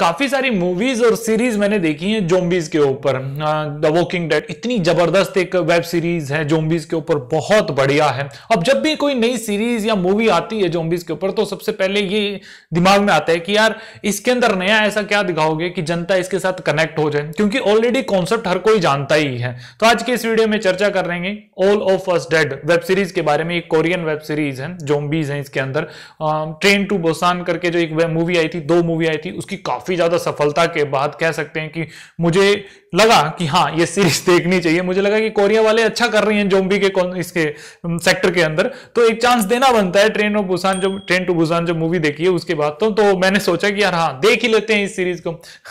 काफी सारी मूवीज और सीरीज मैंने देखी है जोम्बीज के ऊपर द वॉकिंग डेड इतनी जबरदस्त एक वेब सीरीज है जोम्बीज के ऊपर बहुत बढ़िया है अब जब भी कोई नई सीरीज या मूवी आती है जोम्बीज के ऊपर तो सबसे पहले ये दिमाग में आता है कि यार इसके अंदर नया ऐसा क्या दिखाओगे कि जनता इसके साथ कनेक्ट हो जाए क्योंकि ऑलरेडी कॉन्सेप्ट हर कोई जानता ही है तो आज के इस वीडियो में चर्चा कर रहे all of first dead web series के बारे में एक कोरियन वेब सीरीज है जोम्बीज है इसके अंदर ट्रेन टू बोसान करके जो एक मूवी आई थी दो मूवी आई थी उसकी काफी काफी ज्यादा सफलता के बाद कह सकते हैं कि मुझे लगा कि हाँ ये सीरीज देखनी चाहिए मुझे लगा कि कोरिया वाले अच्छा कर रही हैं जोम्बी के इसके सेक्टर के अंदर तो एक चांस देना बनता है ट्रेन ऑफ बुसान जो ट्रेन टू बुसान जो मूवी देखी है उसके बाद तो, तो मैंने सोचा कि यार हाँ देख ही लेते हैं इस सीरीज को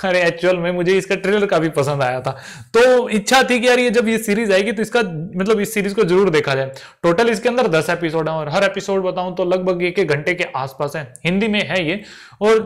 अरे एक्चुअल में मुझे इसका ट्रेलर काफी पसंद आया था तो इच्छा थी कि यार ये जब ये सीरीज आएगी तो इसका मतलब इस सीरीज को जरूर देखा जाए टोटल इसके अंदर दस एपिसोड है और हर एपिसोड बताऊं तो लगभग एक घंटे के आसपास है हिंदी में है ये और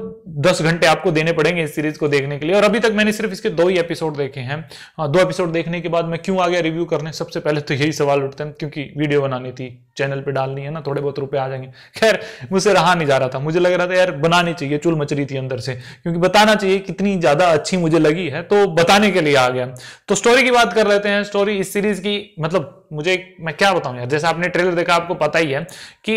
दस घंटे आपको देने पड़ेंगे इस सीरीज को देखने के लिए और अभी तक मैंने सिर्फ इसके दो ही एपिसोड देखे हैं हाँ, दो एपिसोड देखने के बाद मैं क्यों आ गया रिव्यू करने सबसे पहले तो यही सवाल उठते हैं क्योंकि वीडियो बनानी थी चैनल पे डालनी है ना थोड़े बहुत रुपए आ जाएंगे खैर मुझसे रहा नहीं जा रहा था मुझे लग रहा था यार बनानी चाहिए चूल मच रही थी अंदर से क्योंकि बताना चाहिए कितनी ज्यादा अच्छी मुझे लगी है तो बताने के लिए आ गया तो स्टोरी की बात कर लेते हैं स्टोरी इस सीरीज की मतलब मुझे मैं क्या बताऊं यार जैसे आपने ट्रेलर देखा आपको पता ही है कि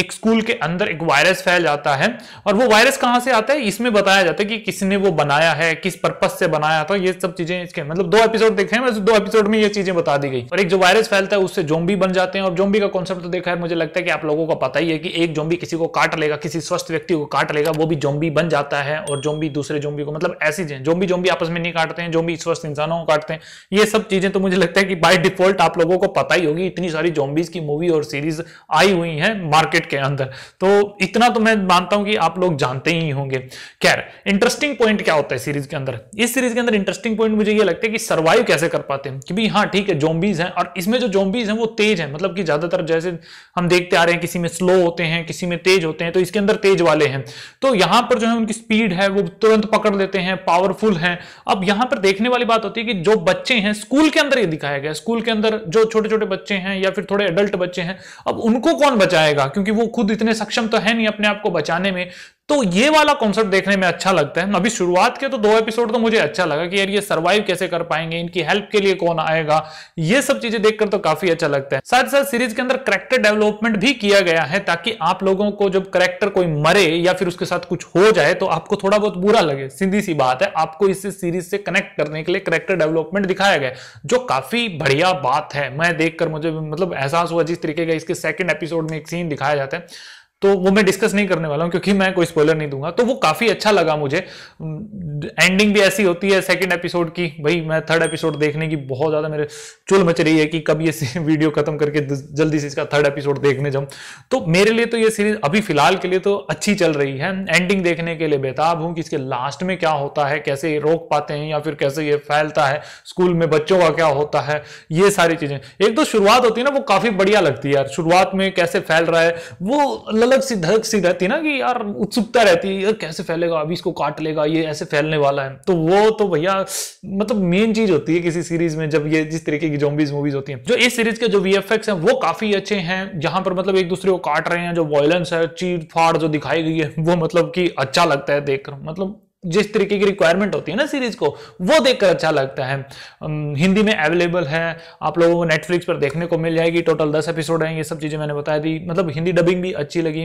एक स्कूल के अंदर एक वायरस फैल जाता है और वो वायरस कहां से आता है इसमें बताया जाता है कि किसने वो बनाया है किस पर्पज से बनाया था ये सब चीजें इसके मतलब दो एपिसोड देखे हैं वैसे दो एपिसोड में ये चीजें बता दी गई और एक जो वायरस फैलता है उससे जोम्बी बन जाते हैं और जोम्बी का कॉन्सेप्ट तो देखा है मुझे लगता है कि आप लोगों को पता ही है कि एक जोम्बी किसी को काट लेगा किसी स्वस्थ व्यक्ति को काट लेगा वो भी जोम्बी बन जाता है और जोम्बी दूसरे जोम्बी को मतलब ऐसी चीजें जोम्बी जोम्बी आपस में नहीं काटते हैं जोम्बी स्वस्थ इंसानों को काटते हैं ये सब चीजें तो मुझे लगता है कि बाई डिफॉल्ट आप लोगों को आपको पता ही होगी इतनी सारी जॉम्बीज की मूवी और सीरीज आई हुई हैं मार्केट के अंदर तो इतना तो मैं मानता हूं कि आप लोग जानते ही होंगे खैर इंटरेस्टिंग पॉइंट क्या होता है सीरीज के अंदर इस सीरीज के अंदर इंटरेस्टिंग पॉइंट मुझे ये लगता है कि सर्वाइव कैसे कर पाते हैं कि भाई हाँ ठीक है जॉम्बीज हैं और इसमें जो जॉम्बीज हैं वो तेज है मतलब कि ज्यादातर जैसे हम देखते आ रहे हैं किसी में स्लो होते हैं किसी में तेज होते हैं तो इसके अंदर तेज वाले हैं तो यहां पर जो है उनकी स्पीड है वो तुरंत पकड़ लेते हैं पावरफुल हैं अब यहां पर देखने वाली बात होती है कि जो बच्चे हैं स्कूल के अंदर ये दिखाया गया स्कूल के अंदर जो छोटे छोटे बच्चे हैं या फिर थोड़े एडल्ट बच्चे हैं अब उनको कौन बचाएगा क्योंकि वो खुद इतने सक्षम तो है नहीं अपने आप को बचाने में तो ये वाला कॉन्सेप्ट देखने में अच्छा लगता है अभी शुरुआत के तो दो एपिसोड तो मुझे अच्छा लगा कि यार ये सर्वाइव कैसे कर पाएंगे इनकी हेल्प के लिए कौन आएगा ये सब चीजें देखकर तो काफी अच्छा लगता है साथ साथ सीरीज के अंदर करेक्टर डेवलपमेंट भी किया गया है ताकि आप लोगों को जब करेक्टर कोई मरे या फिर उसके साथ कुछ हो जाए तो आपको थोड़ा बहुत बुरा लगे सीधी सी बात है आपको इस सीरीज से कनेक्ट करने के लिए करेक्टर डेवलपमेंट दिखाया गया जो काफी बढ़िया बात है मैं देखकर मुझे मतलब एहसास हुआ जिस तरीके का इसके सेकेंड एपिसोड में एक सीन दिखाया जाता है तो वो मैं डिस्कस नहीं करने वाला हूं क्योंकि मैं कोई स्पॉइलर नहीं दूंगा तो वो काफी अच्छा लगा मुझे एंडिंग भी ऐसी होती है सेकंड एपिसोड की भाई मैं थर्ड एपिसोड देखने की बहुत ज्यादा मेरे चुल मच रही है कि कब ये वीडियो खत्म करके जल्दी से इसका थर्ड एपिसोड देखने जाऊं तो मेरे लिए तो ये सीरीज अभी फिलहाल के लिए तो अच्छी चल रही है एंडिंग देखने के लिए बेताब हूं कि इसके लास्ट में क्या होता है कैसे ये रोक पाते हैं या फिर कैसे ये फैलता है स्कूल में बच्चों का क्या होता है ये सारी चीजें एक तो शुरुआत होती है ना वो काफी बढ़िया लगती है यार शुरुआत में कैसे फैल रहा है वो अलग सी धड़क सी रहती ना कि यार उत्सुकता रहती है कैसे फैलेगा अभी इसको काट लेगा ये ऐसे फैलने वाला है तो वो तो भैया मतलब मेन चीज होती है किसी सीरीज में जब ये जिस तरीके की जोबीज मूवीज होती है जो इस सीरीज के जो वी हैं वो काफी अच्छे हैं जहां पर मतलब एक दूसरे को काट रहे हैं जो वॉयलेंस है चीर फाड़ जो दिखाई गई है वो मतलब की अच्छा लगता है देखकर मतलब जिस तरीके की रिक्वायरमेंट होती है ना सीरीज को वो देखकर अच्छा लगता है हिंदी में अवेलेबल है आप लोगों को नेटफ्लिक्स पर देखने को मिल जाएगी टोटल दस एपिसोड हैं ये सब चीज़ें मैंने बताया दी मतलब हिंदी डबिंग भी अच्छी लगी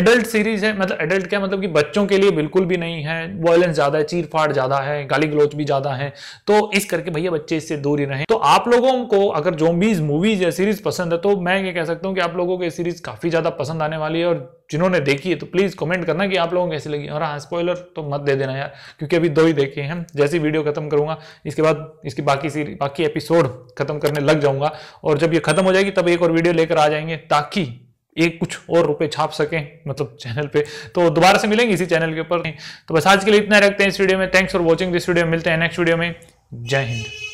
एडल्ट सीरीज है मतलब एडल्ट क्या मतलब कि बच्चों के लिए बिल्कुल भी नहीं है वॉयलेंस ज़्यादा है चीर फाड़ ज़्यादा है गाली गलोच भी ज़्यादा है तो इस करके भैया बच्चे इससे दूर ही रहे तो आप लोगों को अगर जोबीज मूवीज या सीरीज पसंद है तो मैं ये कह सकता हूँ कि आप लोगों को ये सीरीज काफ़ी ज़्यादा पसंद आने वाली है और जिन्होंने देखी है तो प्लीज़ कमेंट करना कि आप लोगों को कैसी लगी और हाँ स्पॉयलर तो मत दे देना यार क्योंकि अभी दो ही देखे हैं जैसी वीडियो खत्म करूंगा इसके बाद इसकी बाकी सी बाकी एपिसोड खत्म करने लग जाऊंगा और जब ये खत्म हो जाएगी तब एक और वीडियो लेकर आ जाएंगे ताकि एक कुछ और रुपए छाप सकें मतलब चैनल पे तो दोबारा से मिलेंगे इसी चैनल के ऊपर तो बस आज के लिए इतना रखते हैं इस वीडियो में thanks for watching this video मिलते हैं नेक्स्ट वीडियो में जय हिंद